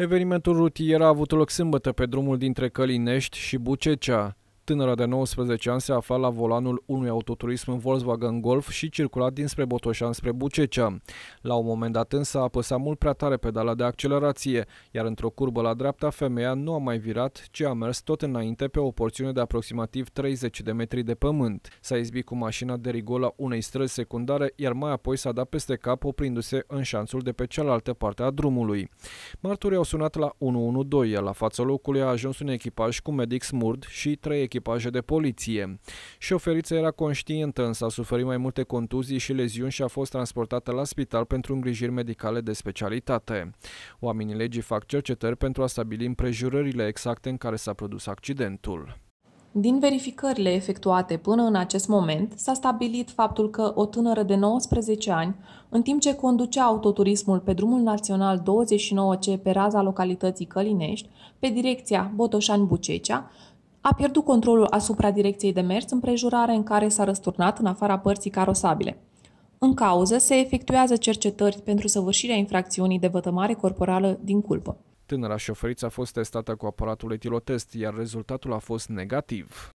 Evenimentul rutier a avut loc sâmbătă pe drumul dintre Călinești și Bucecea tânără de 19 ani se afla la volanul unui autoturism în Volkswagen Golf și circula dinspre Botoșan spre Bucecea. La un moment dat însă a apăsat mult prea tare pedala de accelerație, iar într-o curbă la dreapta femeia nu a mai virat, ci a mers tot înainte pe o porțiune de aproximativ 30 de metri de pământ. S-a izbit cu mașina de rigola unei străzi secundare, iar mai apoi s-a dat peste cap oprindu-se în șanțul de pe cealaltă parte a drumului. Marturii au sunat la 112, iar la fața locului a ajuns un echipaj cu medic smurd și trei echipaj echipaje de poliție. Șoferița era conștientă, însă a suferit mai multe contuzii și leziuni și a fost transportată la spital pentru îngrijiri medicale de specialitate. Oamenii legii fac cercetări pentru a stabili împrejurările exacte în care s-a produs accidentul. Din verificările efectuate până în acest moment, s-a stabilit faptul că o tânără de 19 ani, în timp ce conducea autoturismul pe drumul național 29C pe raza localității Călinești, pe direcția Botoșani-Bucecea, a pierdut controlul asupra direcției de mers, împrejurare în care s-a răsturnat în afara părții carosabile. În cauză se efectuează cercetări pentru săvârșirea infracțiunii de vătămare corporală din culpă. Tânăra șoferiță a fost testată cu aparatul etilotest, iar rezultatul a fost negativ.